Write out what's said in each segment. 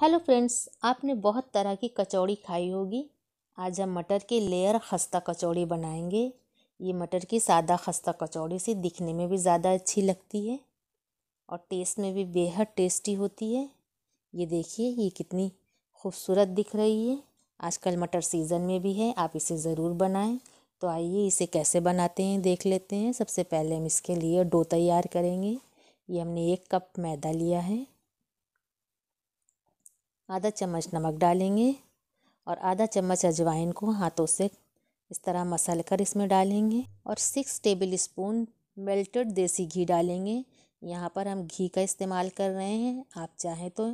hello friends आपने बहुत तरह की कचौड़ी खाई होगी आज हम मटर के लेयर खस्ता कचौड़ी बनाएंगे ये मटर की सादा खस्ता कचौड़ी से दिखने में भी ज़्यादा अच्छी लगती है और टेस्ट में भी बेहद टेस्टी होती है ये देखिए ये कितनी खूबसूरत दिख रही है आजकल मटर सीज़न में भी है आप इसे ज़रूर बनाएं तो आइए इसे कैसे बनाते हैं देख लेते हैं सबसे पहले हम इसके लिए डो तैयार करेंगे ये हमने एक कप मैदा लिया है आधा चम्मच नमक डालेंगे और आधा चम्मच अजवाइन को हाथों से इस तरह मसल कर इसमें डालेंगे और सिक्स टेबल स्पून मेल्टेड देसी घी डालेंगे यहाँ पर हम घी का इस्तेमाल कर रहे हैं आप चाहें तो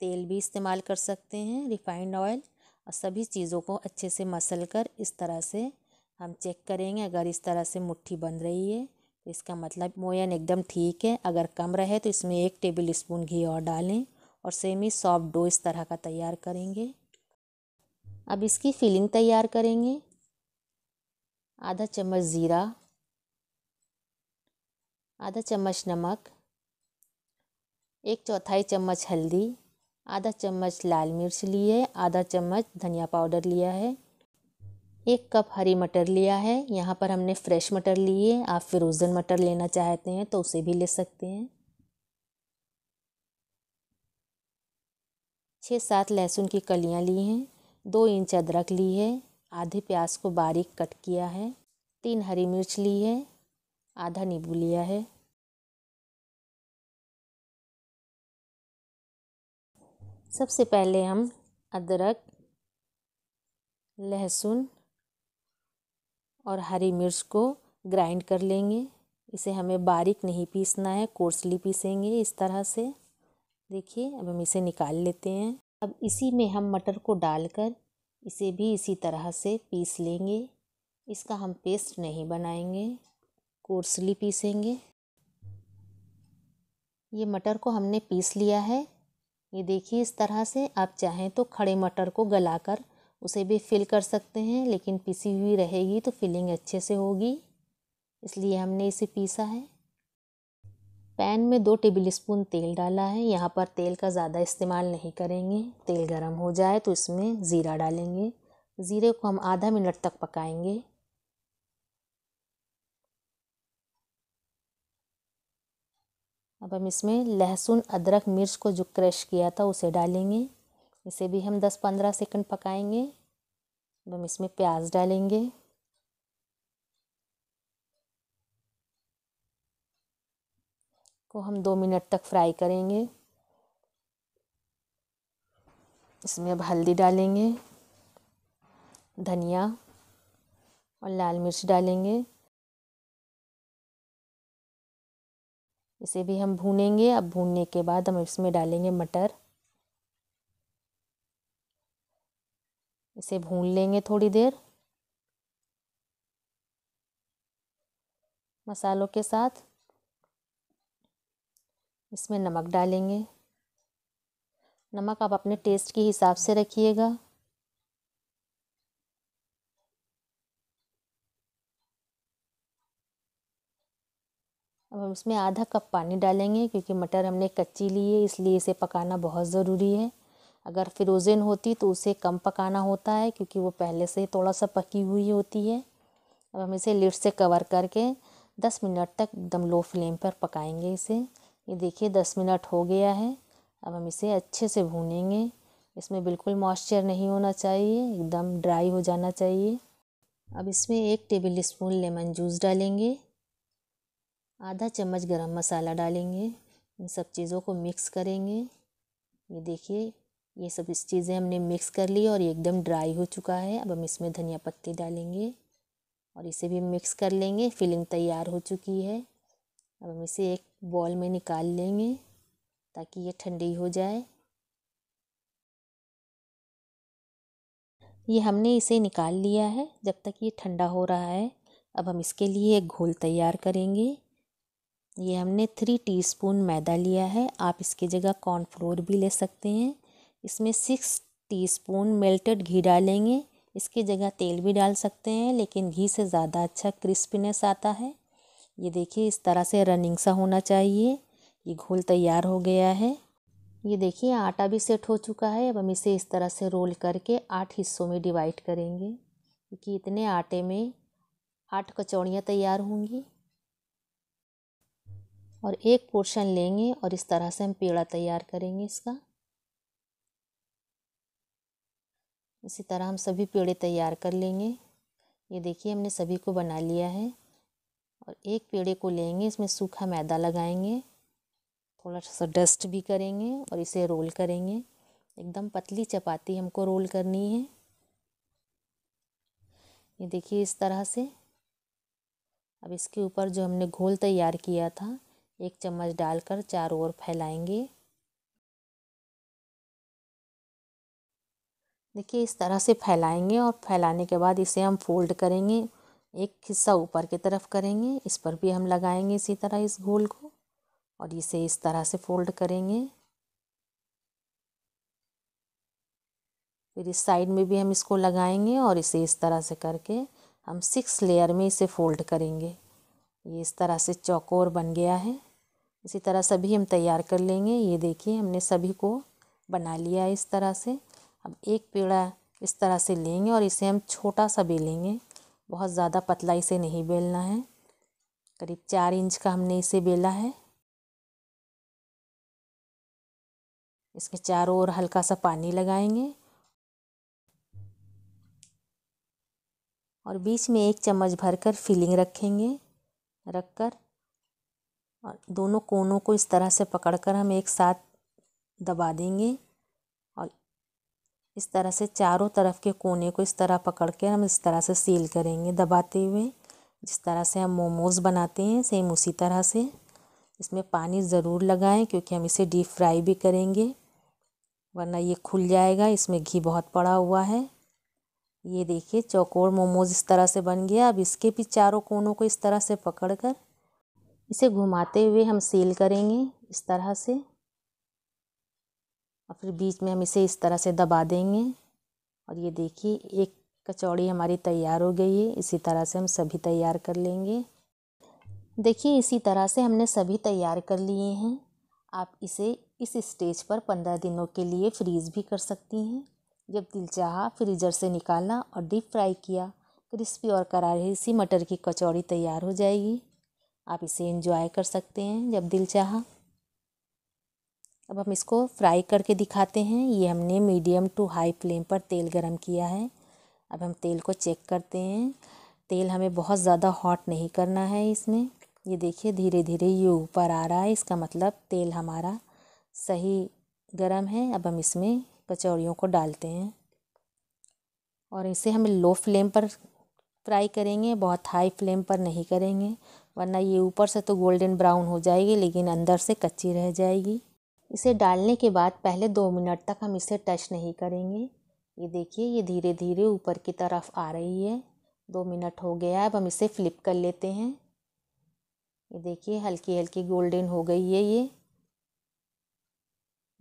तेल भी इस्तेमाल कर सकते हैं रिफाइंड ऑयल और सभी चीज़ों को अच्छे से मसल कर इस तरह से हम चेक करेंगे अगर इस तरह से मुट्ठी बन रही है तो इसका मतलब मोयन एकदम ठीक है अगर कम रहे तो इसमें एक टेबल स्पून घी और डालें और सेमी सॉफ्ट डो इस तरह का तैयार करेंगे अब इसकी फिलिंग तैयार करेंगे आधा चम्मच ज़ीरा आधा चम्मच नमक एक चौथाई चम्मच हल्दी आधा चम्मच लाल मिर्च ली है आधा चम्मच धनिया पाउडर लिया है एक कप हरी मटर लिया है यहाँ पर हमने फ्रेश मटर ली है आप फ्रोज़न मटर लेना चाहते हैं तो उसे भी ले सकते हैं छः सात लहसुन की कलियाँ ली हैं दो इंच अदरक ली है आधे प्याज को बारीक कट किया है तीन हरी मिर्च ली है आधा नींबू लिया है सबसे पहले हम अदरक लहसुन और हरी मिर्च को ग्राइंड कर लेंगे इसे हमें बारीक नहीं पीसना है कोर्सली पीसेंगे इस तरह से देखिए अब हम इसे निकाल लेते हैं अब इसी में हम मटर को डालकर इसे भी इसी तरह से पीस लेंगे इसका हम पेस्ट नहीं बनाएंगे कोर्सली पीसेंगे ये मटर को हमने पीस लिया है ये देखिए इस तरह से आप चाहें तो खड़े मटर को गलाकर उसे भी फिल कर सकते हैं लेकिन पिसी हुई रहेगी तो फिलिंग अच्छे से होगी इसलिए हमने इसे पीसा है पैन में दो टेबल स्पून तेल डाला है यहाँ पर तेल का ज़्यादा इस्तेमाल नहीं करेंगे तेल गरम हो जाए तो इसमें ज़ीरा डालेंगे ज़ीरे को हम आधा मिनट तक पकाएंगे अब हम इसमें लहसुन अदरक मिर्च को जो क्रश किया था उसे डालेंगे इसे भी हम 10-15 सेकंड पकाएंगे अब हम इसमें प्याज डालेंगे को हम दो मिनट तक फ्राई करेंगे इसमें अब हल्दी डालेंगे धनिया और लाल मिर्च डालेंगे इसे भी हम भूनेंगे अब भूनने के बाद हम इसमें डालेंगे मटर इसे भून लेंगे थोड़ी देर मसालों के साथ इसमें नमक डालेंगे नमक आप अपने टेस्ट के हिसाब से रखिएगा अब हम इसमें आधा कप पानी डालेंगे क्योंकि मटर हमने कच्ची ली है इसलिए इसे पकाना बहुत ज़रूरी है अगर फ्रोज़न होती तो उसे कम पकाना होता है क्योंकि वो पहले से थोड़ा सा पकी हुई होती है अब हम इसे लिड से कवर करके दस मिनट तक एकदम लो फ्लेम पर पकाएंगे इसे ये देखिए दस मिनट हो गया है अब हम इसे अच्छे से भूनेंगे इसमें बिल्कुल मॉइस्चर नहीं होना चाहिए एकदम ड्राई हो जाना चाहिए अब इसमें एक टेबल स्पून लेमन जूस डालेंगे आधा चम्मच गरम मसाला डालेंगे इन सब चीज़ों को मिक्स करेंगे ये देखिए ये सब इस चीज़ें हमने मिक्स कर ली और ये एकदम ड्राई हो चुका है अब हम इसमें धनिया पत्ती डालेंगे और इसे भी मिक्स कर लेंगे फिलिंग तैयार हो चुकी है अब हम इसे एक बॉल में निकाल लेंगे ताकि ये ठंडी हो जाए ये हमने इसे निकाल लिया है जब तक ये ठंडा हो रहा है अब हम इसके लिए एक घोल तैयार करेंगे ये हमने थ्री टीस्पून मैदा लिया है आप इसकी जगह कॉर्नफ्लोर भी ले सकते हैं इसमें सिक्स टीस्पून मेल्टेड घी डालेंगे इसकी जगह तेल भी डाल सकते हैं लेकिन घी से ज़्यादा अच्छा क्रिस्पीनेस आता है ये देखिए इस तरह से रनिंग सा होना चाहिए ये घोल तैयार हो गया है ये देखिए आटा भी सेट हो चुका है अब हम इसे इस तरह से रोल करके आठ हिस्सों में डिवाइड करेंगे क्योंकि इतने आटे में आठ कचौड़ियाँ तैयार होंगी और एक पोर्शन लेंगे और इस तरह से हम पेड़ा तैयार करेंगे इसका इसी तरह हम सभी पेड़े तैयार कर लेंगे ये देखिए हमने सभी को बना लिया है और एक पेड़े को लेंगे इसमें सूखा मैदा लगाएंगे थोड़ा सा डस्ट भी करेंगे और इसे रोल करेंगे एकदम पतली चपाती हमको रोल करनी है ये देखिए इस तरह से अब इसके ऊपर जो हमने घोल तैयार किया था एक चम्मच डालकर चारों ओर फैलाएंगे देखिए इस तरह से फैलाएंगे और फैलाने के बाद इसे हम फोल्ड करेंगे एक हिस्सा ऊपर की तरफ करेंगे इस पर भी हम लगाएंगे इसी तरह इस घोल को और इसे इस तरह से फोल्ड करेंगे फिर इस साइड में भी हम इसको लगाएंगे और इसे इस तरह से करके हम सिक्स लेयर में इसे फोल्ड करेंगे ये इस तरह से चौकोर बन गया है इसी तरह सभी हम तैयार कर लेंगे ये देखिए हमने सभी को बना लिया है इस तरह से अब एक पेड़ा इस तरह से लेंगे और इसे हम छोटा सा बेलेंगे बहुत ज़्यादा पतला इसे नहीं बेलना है करीब चार इंच का हमने इसे बेला है इसके चारों ओर हल्का सा पानी लगाएंगे और बीच में एक चम्मच भरकर फिलिंग रखेंगे रखकर और दोनों कोनों को इस तरह से पकड़कर हम एक साथ दबा देंगे इस तरह से चारों तरफ के कोने को इस तरह पकड़ कर हम इस तरह से सील करेंगे दबाते हुए जिस तरह से हम मोमोज़ बनाते हैं सेम उसी तरह से इसमें पानी ज़रूर लगाएं क्योंकि हम इसे डीप फ्राई भी करेंगे वरना ये खुल जाएगा इसमें घी बहुत पड़ा हुआ है ये देखिए चौकोर मोमोज इस तरह से बन गया अब इसके भी चारों कोनों को इस तरह से पकड़ कर इसे घुमाते हुए हम सील करेंगे इस तरह से और फिर बीच में हम इसे इस तरह से दबा देंगे और ये देखिए एक कचौड़ी हमारी तैयार हो गई है इसी तरह से हम सभी तैयार कर लेंगे देखिए इसी तरह से हमने सभी तैयार कर लिए हैं आप इसे इस स्टेज पर पंद्रह दिनों के लिए फ्रीज़ भी कर सकती हैं जब दिल चाहा फ्रीजर से निकाला और डीप फ्राई किया क्रिस्पी और करारे सी मटर की कचौड़ी तैयार हो जाएगी आप इसे एंजॉय कर सकते हैं जब दिल चाहा अब हम इसको फ्राई करके दिखाते हैं ये हमने मीडियम टू हाई फ्लेम पर तेल गरम किया है अब हम तेल को चेक करते हैं तेल हमें बहुत ज़्यादा हॉट नहीं करना है इसमें ये देखिए धीरे धीरे ये ऊपर आ रहा है इसका मतलब तेल हमारा सही गरम है अब हम इसमें कचौड़ियों को डालते हैं और इसे हम लो फ्लेम पर फ्राई करेंगे बहुत हाई फ्लेम पर नहीं करेंगे वरना ये ऊपर से तो गोल्डन ब्राउन हो जाएगी लेकिन अंदर से कच्ची रह जाएगी इसे डालने के बाद पहले दो मिनट तक हम इसे टच नहीं करेंगे ये देखिए ये धीरे धीरे ऊपर की तरफ आ रही है दो मिनट हो गया अब हम इसे फ्लिप कर लेते हैं ये देखिए हल्की हल्की गोल्डन हो गई है ये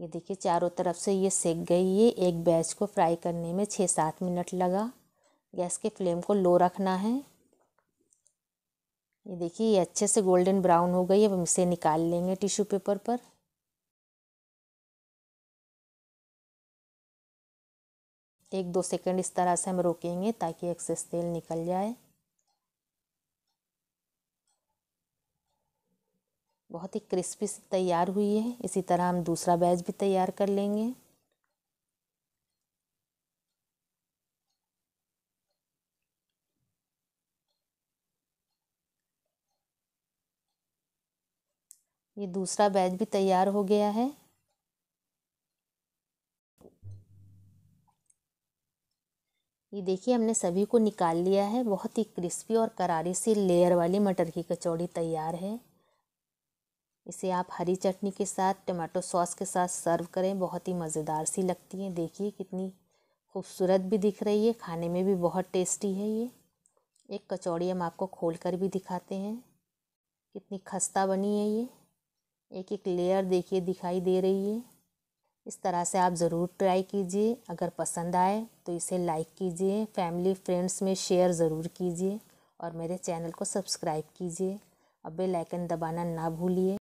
ये देखिए चारों तरफ से ये सेक गई है एक बैच को फ्राई करने में छः सात मिनट लगा गैस के फ्लेम को लो रखना है ये देखिए ये अच्छे से गोल्डन ब्राउन हो गई है अब हम इसे निकाल लेंगे टिश्यू पेपर पर एक दो सेकंड इस तरह से हम रोकेंगे ताकि एक्सेस तेल निकल जाए बहुत ही क्रिस्पी से तैयार हुई है इसी तरह हम दूसरा बैच भी तैयार कर लेंगे ये दूसरा बैच भी तैयार हो गया है ये देखिए हमने सभी को निकाल लिया है बहुत ही क्रिस्पी और करारी सी लेयर वाली मटर की कचौड़ी तैयार है इसे आप हरी चटनी के साथ टमाटो सॉस के साथ सर्व करें बहुत ही मज़ेदार सी लगती है देखिए कितनी खूबसूरत भी दिख रही है खाने में भी बहुत टेस्टी है ये एक कचौड़ी हम आपको खोल कर भी दिखाते हैं कितनी खस्ता बनी है ये एक एक लेयर देखिए दिखाई दे रही है इस तरह से आप ज़रूर ट्राई कीजिए अगर पसंद आए तो इसे लाइक कीजिए फैमिली फ्रेंड्स में शेयर ज़रूर कीजिए और मेरे चैनल को सब्सक्राइब कीजिए अब बेल आइकन दबाना ना भूलिए